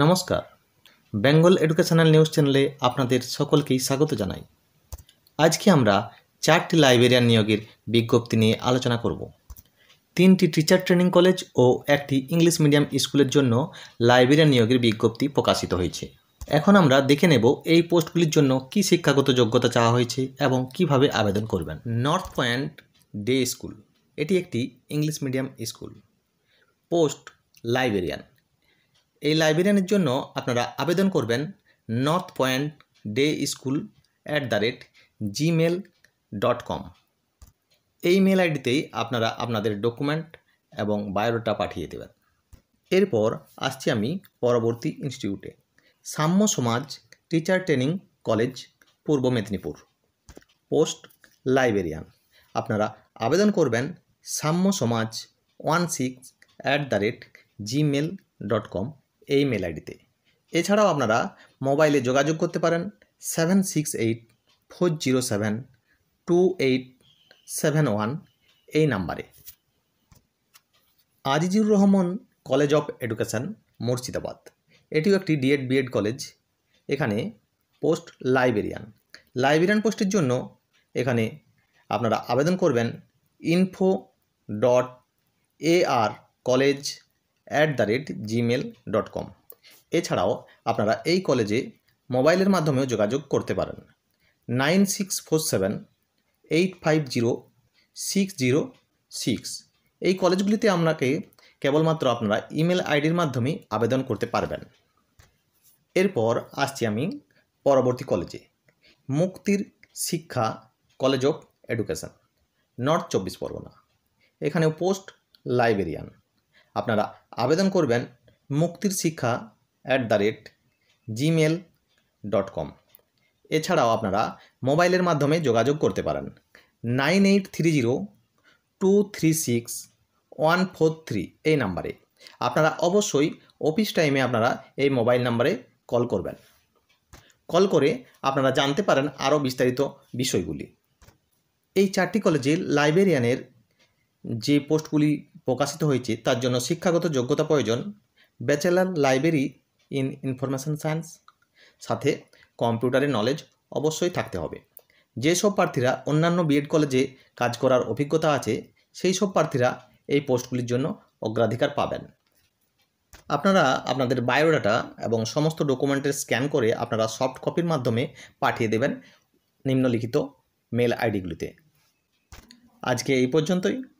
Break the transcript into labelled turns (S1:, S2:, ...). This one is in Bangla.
S1: নমস্কার বেঙ্গল এডুকেশনাল নিউজ চ্যানেলে আপনাদের সকলকেই স্বাগত জানাই আজকে আমরা চারটি লাইব্রেরিয়ান নিয়োগের বিজ্ঞপ্তি নিয়ে আলোচনা করব তিনটি টিচার ট্রেনিং কলেজ ও একটি ইংলিশ মিডিয়াম স্কুলের জন্য লাইব্রেরিয়ান নিয়োগের বিজ্ঞপ্তি প্রকাশিত হয়েছে এখন আমরা দেখে নেব এই পোস্টগুলির জন্য কি শিক্ষাগত যোগ্যতা চাওয়া হয়েছে এবং কিভাবে আবেদন করবেন নর্থ পয়েন্ট ডে স্কুল এটি একটি English medium school post librarian এই লাইব্রেরিয়ানের জন্য আপনারা আবেদন করবেন north point day school at the rate Gmail dot com এই মেল আইডিতেই আপনারা আপনাদের ডকুমেন্ট এবং বায়োডাটা পাঠিয়ে দেবেন এরপর আসছি আমি পরবর্তী ইনস্টিটিউটে সাম্য সমাজ টিচার ট্রেনিং কলেজ পূর্ব মেদিনীপুর পোস্ট লাইব্রেরিয়ান আপনারা আবেদন করবেন Samya Samaj one six at the rate Gmail dot com এই মেল আইডিতে এছাড়াও আপনারা মোবাইলে যোগাযোগ করতে পারেন seven six eight four zero seven two eight seven one এই নাম্বারে Azizur Rahman college of education Murshidabad এটিও একটি ডিএড বিএড কলেজ এখানে পোস্ট লাইব্রেরিয়ান লাইব্রেরিয়ান পোস্টের জন্য এখানে আপনারা আবেদন করবেন info dot A R college at the rate Gmail dot com এছাড়াও আপনারা এই কলেজে মোবাইলের মাধ্যমেও যোগাযোগ করতে পারেন nine six four seven eight five zero six zero six এই কলেজগুলিতে আপনাকে কেবলমাত্র আপনারা ইমেল আইডির মাধ্যমে আবেদন করতে পারবেন এরপর আসছি আমি পরবর্তী কলেজে মুক্তির শিক্ষা কলেজ অফ এডুকেশন নর্থ চব্বিশ পরগনা এখানে পোস্ট লাইব্রেরিয়ান আপনারা আবেদন করবেন মুক্তির শিক্ষা at the rate Gmail dot com এছাড়াও আপনারা মোবাইলের মাধ্যমে যোগাযোগ করতে পারেন nine eight three zero two three six one four three এই নাম্বারে আপনারা অবশ্যই অফিস টাইমে আপনারা এই মোবাইল নাম্বারে কল করবেন কল করে আপনারা জানতে পারেন আরও বিস্তারিত বিষয়গুলি এই চারটি কলেজে লাইব্রেরিয়ানের যে পোস্টগুলি প্রকাশিত হয়েছে তার জন্য শিক্ষাগত যোগ্যতা প্রয়োজন bachelor library in information science সাথে কম্পিউটারের নলেজ অবশ্যই থাকতে হবে যেসব প্রার্থীরা অন্যান্য বিএড কলেজে কাজ করার অভিজ্ঞতা আছে সেই সব প্রার্থীরা এই পোস্টগুলির জন্য অগ্রাধিকার পাবেন আপনারা আপনাদের বায়োডাটা এবং সমস্ত ডকুমেন্টের স্ক্যান করে আপনারা সফট কপির মাধ্যমে পাঠিয়ে দেবেন নিম্নলিখিত মেল আইডিগুলিতে আজকে এই পর্যন্তই